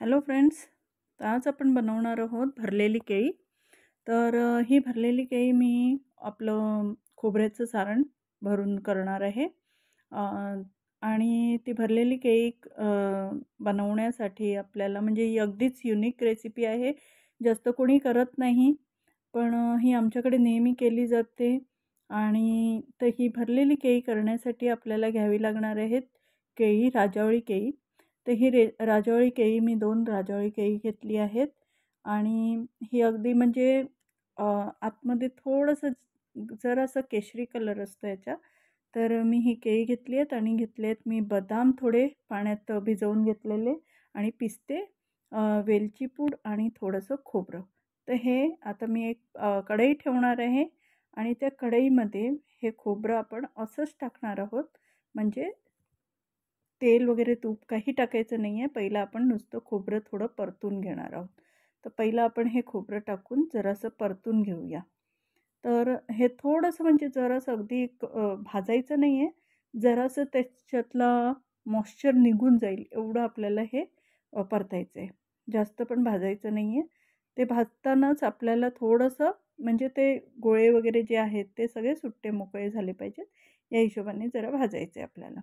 hello friends तर आज आपण बनवणार आहोत भरलेली केळी तर ही भरलेली केळी मी आपलं खोबऱ्याचं सारण भरून करणार आहे आणि ती भरलेली केळी बनवण्यासाठी आपल्याला म्हणजे ही अगदीच युनिक रेसिपी आहे जास्त कोणी करत नाही पण ही आमच्याकडे नेहमी केली जाते आणि तर ही भरलेली केळी करण्यासाठी आपल्याला घ्यावी लागणार आहेत केळी राजावळी केळी तर ही रे राजवळी केळी मी दोन राजवळी केळी घेतली आहेत आणि ही अगदी म्हणजे आतमध्ये थोडंसं जरासं केशरी कलर असतो याच्या तर मी ही केळी घेतली आहेत आणि घेतले आहेत मी बदाम थोडे पाण्यात भिजवून घेतलेले आणि पिस्ते वेलची पूड आणि थोडंसं खोबरं तर हे आता मी एक कढई ठेवणार आहे आणि त्या कढईमध्ये हे खोबरं आपण असंच टाकणार आहोत म्हणजे तेल वगैरे तूप काही टाकायचं नाही आहे पहिलं आपण नुसतं खोबरं थोडं परतून घेणार आहोत तर पहिलं आपण हे खोबरं टाकून जरासं परतून घेऊया तर हे थोडंसं म्हणजे जरासं अगदी भाजायचं नाही आहे जरासं त्याच्यातला मॉइश्चर निघून जाईल एवढं आपल्याला हे परतायचं आहे जास्त पण भाजायचं नाही आहे ते भाजतानाच आपल्याला थोडंसं म्हणजे ते गोळे वगैरे जे आहेत ते सगळे सुट्टे मोकळे झाले पाहिजेत या हिशोबाने जरा भाजायचं आहे आपल्याला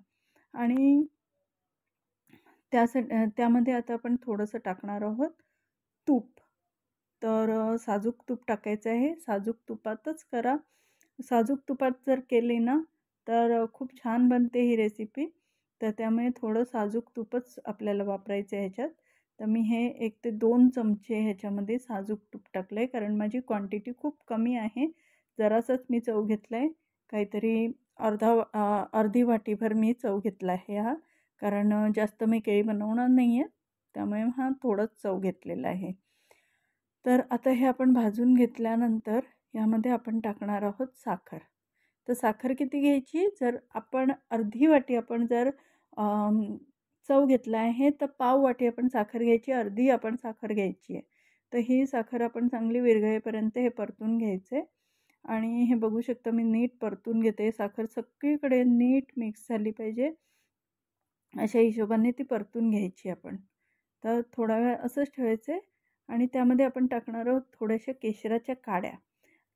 आणि त्यासाठी त्यामध्ये आता आपण थोडंसं टाकणार आहोत तूप तर साजूक तूप टाकायचं आहे साजूक तुपातच करा साजूक तुपात जर केले ना तर खूप छान बनते ही रेसिपी तर त्यामुळे थोडं साजूक तूपच आपल्याला वापरायचं आहे ह्याच्यात तर मी हे एक ते दोन चमचे ह्याच्यामध्ये साजूक तूप टाकलं आहे कारण माझी क्वांटिटी खूप कमी आहे जरासंच मी चव घेतला आहे काहीतरी अर्धा अर्धी वाटीभर मी चव घेतला आहे हा कारण जास्त मी केळी बनवणार नाही आहे त्यामुळे हा थोडंच चव घेतलेला आहे तर आता हे आपण भाजून घेतल्यानंतर ह्यामध्ये आपण टाकणार आहोत साखर तर साखर किती घ्यायची जर आपण अर्धी वाटी आपण जर चव घेतला आहे तर पाव वाटी आपण साखर घ्यायची अर्धी आपण साखर घ्यायची आहे तर ही साखर आपण चांगली विरघळेपर्यंत हे परतून घ्यायचे आणि हे बघू शकता मी नीट परतून घेते साखर सगळीकडे नीट मिक्स झाली पाहिजे अशा हिशोबाने ती परतून घ्यायची आपण तर थोडा वेळ असंच ठेवायचे आणि त्यामध्ये आपण टाकणार आहोत थोड्याशा केशराच्या काड्या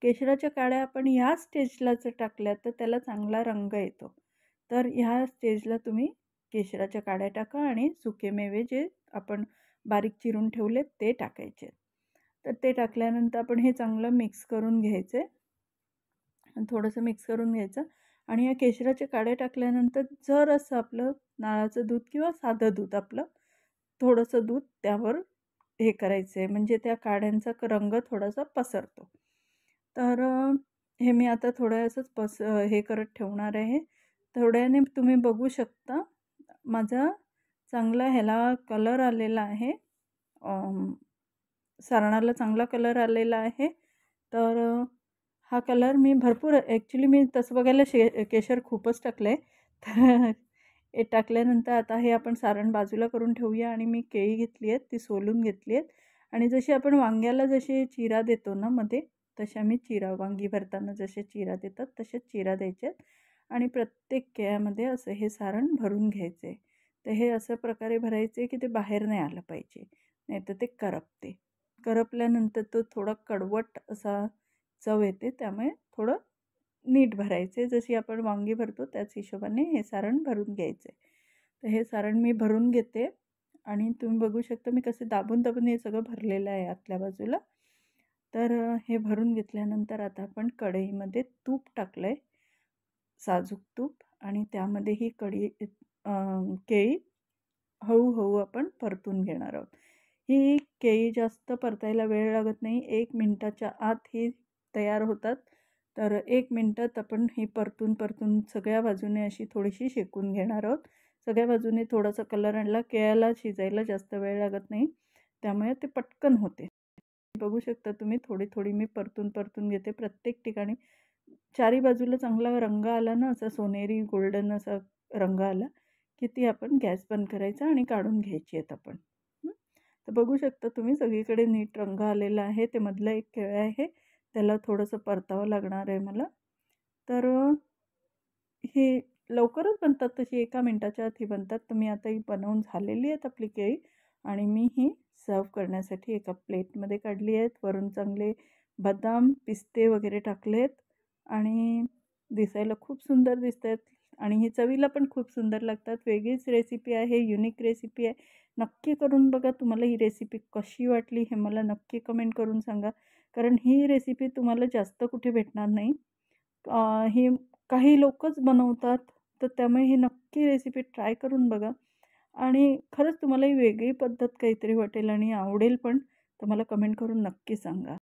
केशराच्या काड्या आपण ह्या स्टेजला जर टाकल्या तर त्याला चांगला रंग येतो तर ह्या स्टेजला तुम्ही केशराच्या काड्या टाका आणि सुके मेवे जे आपण बारीक चिरून ठेवले ते टाकायचे तर ते टाकल्यानंतर आपण हे चांगलं मिक्स करून घ्यायचे थोडंसं मिक्स करून घ्यायचं आणि या केशराचे काडे टाकल्यानंतर जर असं आपलं नाळाचं दूध किंवा साधं दूध आपलं थोडंसं दूध त्यावर हे करायचं आहे म्हणजे त्या काड्यांचा रंग थोडासा पसरतो तर हे मी आता थोड्यासंच पस हे करत ठेवणार आहे थोड्याने तुम्ही बघू शकता माझा चांगला ह्याला कलर आलेला आहे सारणाला चांगला कलर आलेला आहे तर हा कलर मी भरपूर ॲक्च्युली मी तसं बघायला शे केशर खूपच टाकलं आहे तर हे टाकल्यानंतर आता हे आपण सारण बाजूला करून ठेवूया आणि मी केळी घेतली आहेत ती सोलून घेतली आहेत आणि जशी आपण वांग्याला जसे चिरा देतो ना मध्ये तशा मी चिरा वांगी भरताना जसे चिरा देतात तसे चिरा द्यायचे आणि प्रत्येक केळ्यामध्ये असं हे सारण भरून घ्यायचं आहे तर हे असं प्रकारे भरायचे की ते बाहेर नाही आलं पाहिजे नाही ते करपते करपल्यानंतर तो थोडा कडवट असा चव येते त्यामुळे थोडं नीट भरायचे जशी आपण वांगी भरतो त्याच हिशोबाने हे सारण भरून घ्यायचे तर हे सारण मी भरून घेते आणि तुम्ही बघू शकता मी कसे दाबून दाबून हे सगळं भरलेलं आहे आतल्या बाजूला तर हे भरून घेतल्यानंतर आता आपण कढईमध्ये तूप टाकलं आहे साजूक तूप आणि त्यामध्ये ही कढी केळी हळूहळू आपण परतून घेणार आहोत ही केळी जास्त परतायला वेळ लागत नाही एक मिनटाच्या आत ही तयार होतात तर एक मिनटात आपण ही परतून परतून सगळ्या बाजूने अशी थोडीशी शेकून घेणार आहोत सगळ्या बाजूने थोडासा कलर आणला केळ्याला शिजायला जास्त वेळ लागत नाही त्यामुळे ते पटकन होते बघू शकता तुम्ही थोडी थोडी मी परतून परतून घेते प्रत्येक ठिकाणी चारी बाजूला चांगला रंग आला ना असा सोनेरी गोल्डन असा रंग आला की ती आपण गॅस बंद करायचा आणि काढून घ्यायची आहेत आपण तर बघू शकता तुम्ही सगळीकडे नीट रंग आलेला आहे ते मधला एक केळं आहे त्याला थोडंसं परतावं लागणार आहे मला तर हे लवकरच बनतात तशी एका मिनटाच्या आत ही बनतात तर मी आता ही बनवून झालेली आहेत आपली केळी आणि मी ही सर्व करण्यासाठी एका प्लेटमध्ये काढली आहेत वरून चांगले बदाम पिस्ते वगैरे आहेत आणि दिसायला खूप सुंदर दिसत आहेत आणि हे चवीला पण खूप सुंदर लागतात वेगळीच रेसिपी आहे युनिक रेसिपी आहे नक्की करून बघा तुम्हाला ही रेसिपी कशी वाटली हे मला नक्की कमेंट करून सांगा कारण ही रेसिपी तुम्हाला जास्त कुठे भेटणार नाही हे काही लोकच बनवतात तर त्यामुळे ही नक्की रेसिपी ट्राय करून बघा आणि खरंच तुम्हाला ही वेगळी पद्धत काहीतरी वाटेल आणि आवडेल पण तर मला कमेंट करून नक्की सांगा